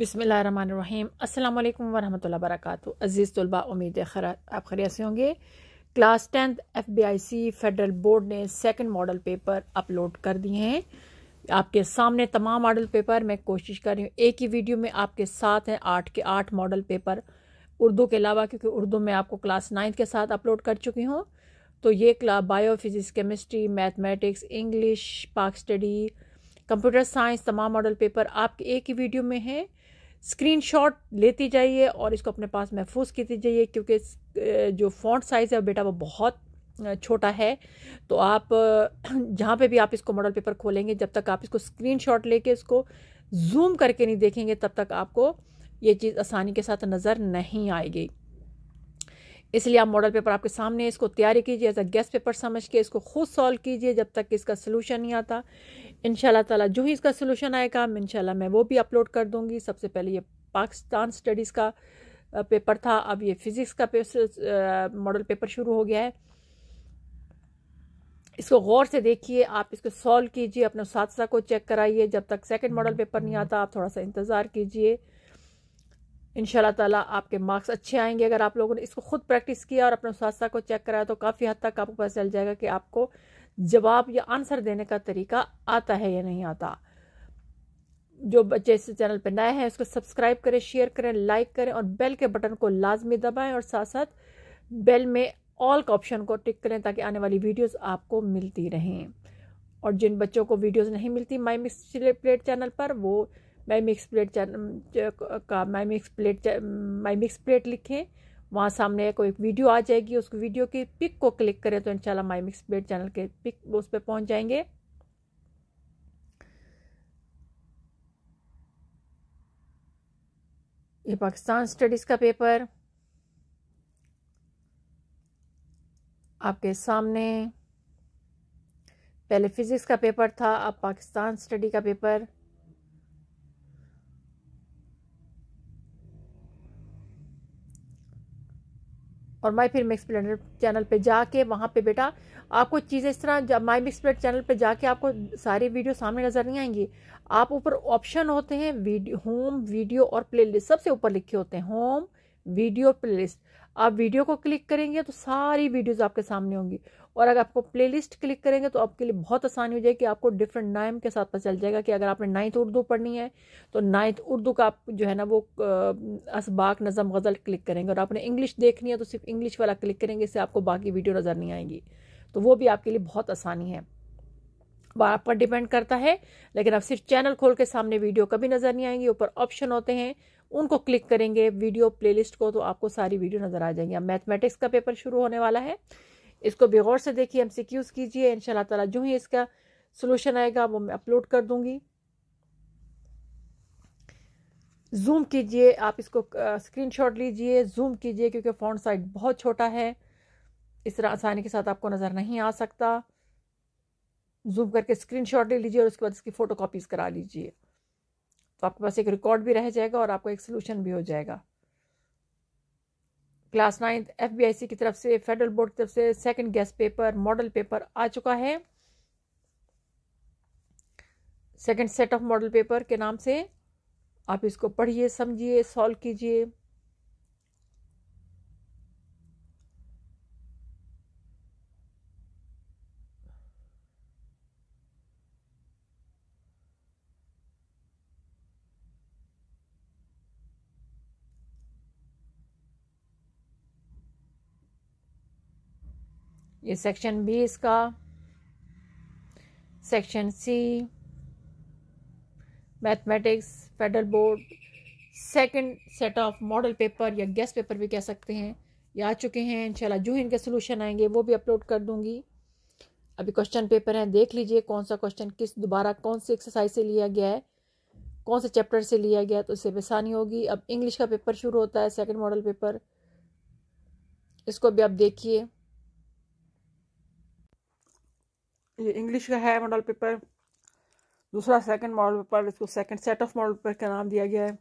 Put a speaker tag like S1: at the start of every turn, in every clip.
S1: बिसमीम अल्लाम वरम वरक अज़ीज़ तलबा उम्मीद खरा आप खरिया से होंगे class tenth F B I C federal board ने सेकंड मॉडल पेपर अपलोड कर दिए हैं आपके सामने तमाम मॉडल पेपर मैं कोशिश कर रही हूँ एक ही वीडियो में आपके साथ हैं आठ के आठ मॉडल पेपर उर्दू के अलावा क्योंकि उर्दू में आपको क्लास नाइन्थ के साथ अपलोड कर चुकी हूँ तो ये क्ला bio physics chemistry mathematics English Pak study computer science तमाम मॉडल पेपर आपके एक ही वीडियो में हैं स्क्रीनशॉट लेती जाइए और इसको अपने पास महफूज कीती जाइए क्योंकि जो फॉन्ट साइज़ है बेटा वो बहुत छोटा है तो आप जहाँ पे भी आप इसको मॉडल पेपर खोलेंगे जब तक आप इसको स्क्रीनशॉट लेके इसको जूम करके नहीं देखेंगे तब तक आपको ये चीज़ आसानी के साथ नज़र नहीं आएगी इसलिए आप मॉडल पेपर आपके सामने इसको तैयारी कीजिए एज अ गेस्ट पेपर समझ के इसको खुद सॉल्व कीजिए जब तक इसका सलूशन नहीं आता इन तला जो ही इसका सोल्यूशन आएगा इनशाला मैं वो भी अपलोड कर दूँगी सबसे पहले ये पाकिस्तान स्टडीज़ का पेपर था अब ये फिज़िक्स का मॉडल पेपर शुरू हो गया है इसको गौर से देखिए आप इसको सॉल्व कीजिए अपने उस को चेक कराइए जब तक सेकंड मॉडल पेपर नहीं आता आप थोड़ा सा इंतज़ार कीजिए इन ताला आपके मार्क्स अच्छे आएंगे अगर आप लोगों ने इसको खुद प्रैक्टिस किया और अपने उस को चेक कराया तो काफ़ी हद तक आपको पता चल जाएगा कि आपको जवाब या आंसर देने का तरीका आता है या नहीं आता जो बच्चे इस चैनल पर नए हैं उसको सब्सक्राइब करें शेयर करें लाइक करें और बेल के बटन को लाजमी दबाएं और साथ साथ बेल में ऑल का ऑप्शन को टिक करें ताकि आने वाली वीडियोस आपको मिलती रहें और जिन बच्चों को वीडियोस नहीं मिलती माई मिक्स प्लेट चैनल पर वो माई मिक्स प्लेट चैनल का my mix plate my mix plate लिखें वहाँ सामने कोई वीडियो आ जाएगी उस वीडियो की पिक को क्लिक करें तो इंशाल्लाह माई मिक्स ब्लेड चैनल के पिक उस पर पहुँच जाएंगे ये पाकिस्तान स्टडीज़ का पेपर आपके सामने पहले फिज़िक्स का पेपर था अब पाकिस्तान स्टडी का पेपर और माई मिक्स एक्सप्लेनर चैनल पे जाके वहाँ पे बेटा आपको चीज़ें इस तरह माई एक्सप्लेनर चैनल पे जाके आपको सारी वीडियो सामने नज़र नहीं आएंगी आप ऊपर ऑप्शन होते हैं वीडियो होम वीडियो और प्लेलिस्ट सबसे ऊपर लिखे होते हैं होम वीडियो प्लेलिस्ट आप वीडियो को क्लिक करेंगे तो सारी वीडियोज़ आपके सामने होंगी और अगर आपको प्लेलिस्ट क्लिक करेंगे तो आपके लिए बहुत आसानी हो जाएगी आपको डिफरेंट नाइम के साथ पता चल जाएगा कि अगर आपने नाइन्थ उर्दू पढ़नी है तो नाइन्थ उर्दू का आप जो है ना वो इसबाक नज़म गज़ल क्लिक करेंगे और आपने इंग्लिश देखनी है तो सिर्फ इंग्लिश वाला क्लिक करेंगे इससे आपको बाकी वीडियो नज़र नहीं आएंगी तो वो भी आपके लिए बहुत आसानी है आप पर डिपेंड करता है लेकिन आप सिर्फ चैनल खोल के सामने वीडियो कभी नज़र नहीं आएंगी ऊपर ऑप्शन होते हैं उनको क्लिक करेंगे वीडियो प्लेलिस्ट को तो आपको सारी वीडियो नज़र आ जाएंगी अब मैथमेटिक्स का पेपर शुरू होने वाला है इसको बेगौर से देखिए एम सी क्यूज़ कीजिए इन शाला तला जो ही इसका सोल्यूशन आएगा वो मैं अपलोड कर दूंगी जूम कीजिए आप इसको स्क्रीनशॉट लीजिए जूम कीजिए क्योंकि फ़ॉन्ट साइड बहुत छोटा है इस तरह आसानी के साथ आपको नज़र नहीं आ सकता जूम करके स्क्रीनशॉट ले लीजिए और उसके बाद इसकी फ़ोटो कॉपीज़ करा लीजिए तो आपके पास एक रिकॉर्ड भी रह जाएगा और आपको एक सोल्यूशन भी हो जाएगा class ninth F B C की तरफ से फेडरल बोर्ड की तरफ से second guess paper model paper आ चुका है second set of model paper के नाम से आप इसको पढ़िए समझिए सॉल्व कीजिए ये सेक्शन बी इसका section C mathematics federal board second set of model paper या गेस्ट पेपर भी कह सकते हैं ये आ चुके हैं इंशाल्लाह जो इनके सोल्यूशन आएंगे वो भी अपलोड कर दूंगी अभी क्वेश्चन पेपर हैं देख लीजिए कौन सा क्वेश्चन किस दोबारा कौन सी एक्सरसाइज से लिया गया है कौन से चैप्टर से लिया गया तो उससे आसानी होगी अब इंग्लिश का पेपर शुरू होता है सेकंड मॉडल पेपर इसको भी आप देखिए ये इंग्लिश का है मॉडल पेपर दूसरा सेकंड मॉडल पेपर इसको second set of model paper का नाम दिया गया है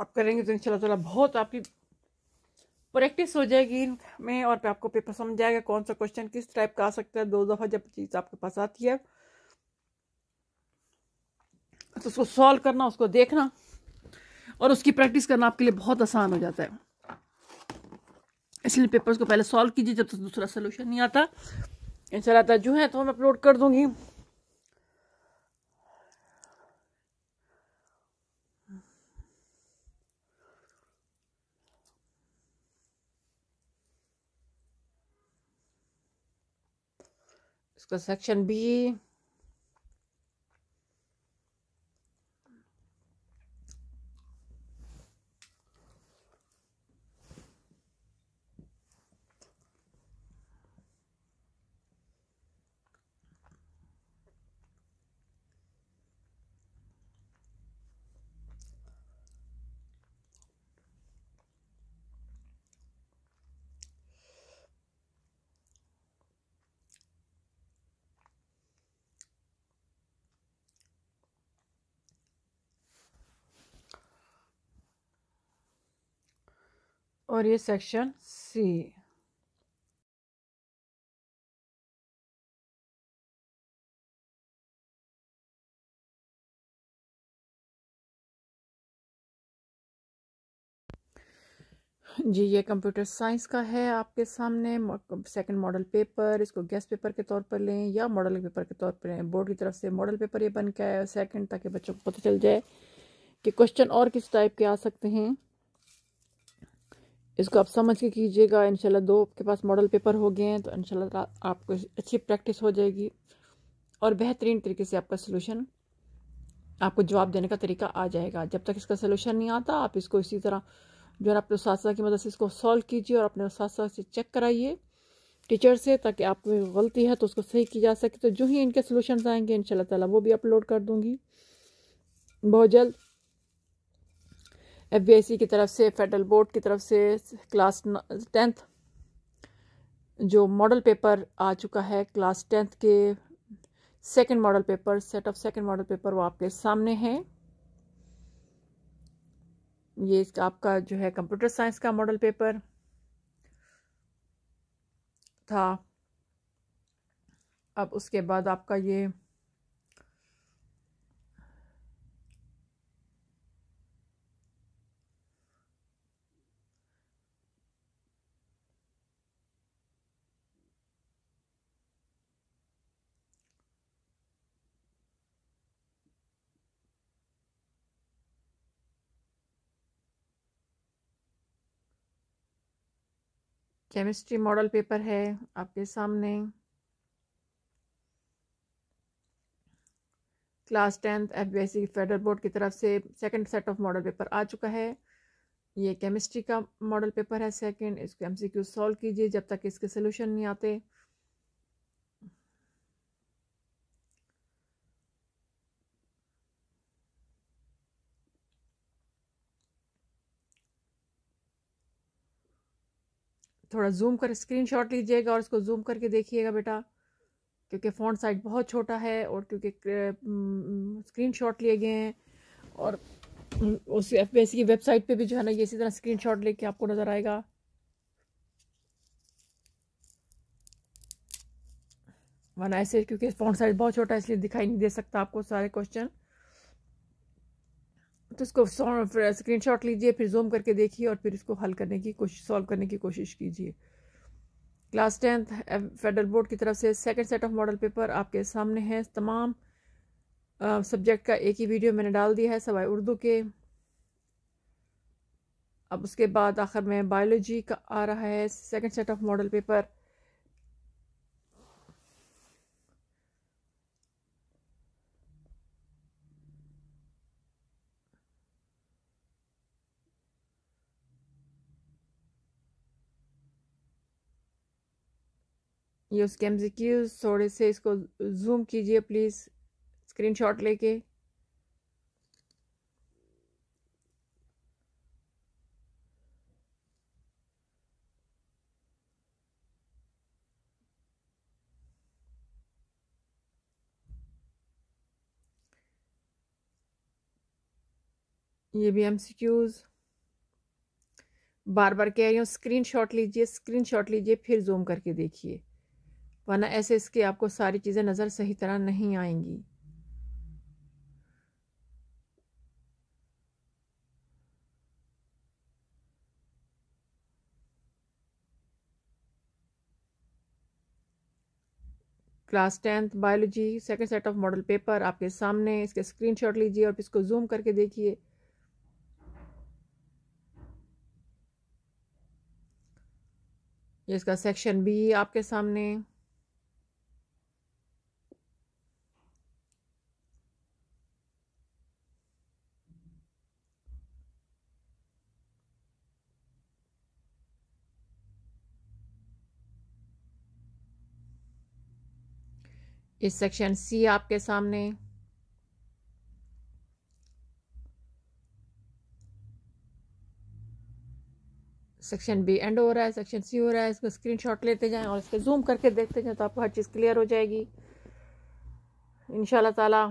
S1: आप करेंगे तो इनशाला तला बहुत आपकी प्रैक्टिस हो जाएगी में और आपको पेपर समझ जाएगा कौन सा क्वेश्चन किस टाइप का आ सकता है दो दफ़ा जब चीज़ आपके पास आती है तो उसको सॉल्व करना उसको देखना और उसकी प्रैक्टिस करना आपके लिए बहुत आसान हो जाता है इसलिए पेपर्स को पहले सॉल्व कीजिए जब तक तो दूसरा सोल्यूशन नहीं आता इन आता जो है तो मैं अपलोड कर दूंगी इसका सेक्शन बी और ये सेक्शन सी जी ये कंप्यूटर साइंस का है आपके सामने सेकंड मॉडल पेपर इसको गेस्ट पेपर के तौर पर लें या मॉडल पेपर के तौर पर लें बोर्ड की तरफ से मॉडल पेपर ये बन के आया सेकंड ताकि बच्चों को पता चल जाए कि क्वेश्चन और किस टाइप के आ सकते हैं इसको आप समझ के कीजिएगा इंशाल्लाह दो आपके पास मॉडल पेपर हो गए हैं तो इंशाल्लाह आपको अच्छी प्रैक्टिस हो जाएगी और बेहतरीन तरीके से आपका सलूशन आपको जवाब देने का तरीका आ जाएगा जब तक इसका सलूशन नहीं आता आप इसको इसी तरह जो है अपने साथ की मदद से इसको सॉल्व कीजिए और अपने साथ से चेक कराइए टीचर से ताकि आपकी गलती है तो उसको सही की जा सके तो जो ही इनके सोल्यूशन आएंगे इन ताला वो भी अपलोड कर दूँगी बहुत जल्द एफबीआईसी की तरफ से फेडरल बोर्ड की तरफ से क्लास टेंथ जो मॉडल पेपर आ चुका है क्लास टेंथ के second model paper set of second model paper वो आपके सामने हैं ये इसका आपका जो है कंप्यूटर साइंस का मॉडल पेपर था अब उसके बाद आपका ये केमिस्ट्री मॉडल पेपर है आपके सामने class tenth F B C federal board की तरफ से second set of model paper आ चुका है ये केमिस्ट्री का मॉडल पेपर है सेकंड इसको एमसीक्यू सॉल्व कीजिए जब तक इसके सोल्यूशन नहीं आते थोड़ा जूम कर स्क्रीनशॉट लीजिएगा और इसको जूम करके देखिएगा बेटा क्योंकि फ़ॉन्ट साइज बहुत छोटा है और क्योंकि स्क्रीनशॉट लिए गए हैं और उस एफ की वेबसाइट पे भी जो है ना ये इसी तरह स्क्रीनशॉट लेके आपको नज़र आएगा वरना ऐसे क्योंकि फ़ॉन्ट साइज बहुत छोटा है इसलिए दिखाई नहीं दे सकता आपको सारे क्वेश्चन तो इसको स्क्रीन शॉट लीजिए फिर जूम करके देखिए और फिर इसको हल करने की कोशिश सॉल्व करने की कोशिश कीजिए क्लास टेंथ फेडरल बोर्ड की तरफ से second set of model paper आपके सामने है तमाम सब्जेक्ट का एक ही वीडियो मैंने डाल दिया है सवाई उर्दू के अब उसके बाद आखिर में बायोलॉजी का आ रहा है second set of model paper ये उसके एम थोड़े से इसको जूम कीजिए प्लीज़ स्क्रीनशॉट लेके ये भी एम सी क्यूज़ बार बार कह रही हूँ स्क्रीन शॉट लीजिए स्क्रीन शॉट लीजिए फिर जूम करके देखिए वरना ऐसे इसके आपको सारी चीज़ें नज़र सही तरह नहीं आएंगी class tenth biology second set of model paper आपके सामने इसके स्क्रीनशॉट लीजिए और इसको जूम करके देखिए इसका सेक्शन बी आपके सामने इस सेक्शन सी आपके सामने सेक्शन बी एंड हो रहा है सेक्शन सी हो रहा है इसको स्क्रीनशॉट लेते जाएं और इसके जूम करके देखते जाएं तो आपको हर चीज़ क्लियर हो जाएगी इन ताला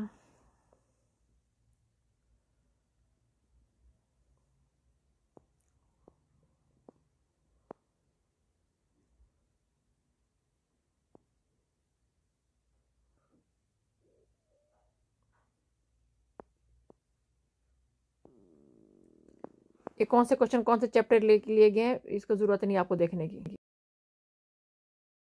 S1: कि कौन से क्वेश्चन कौन से चैप्टर लिए गए हैं इसको ज़रूरत नहीं आपको देखने की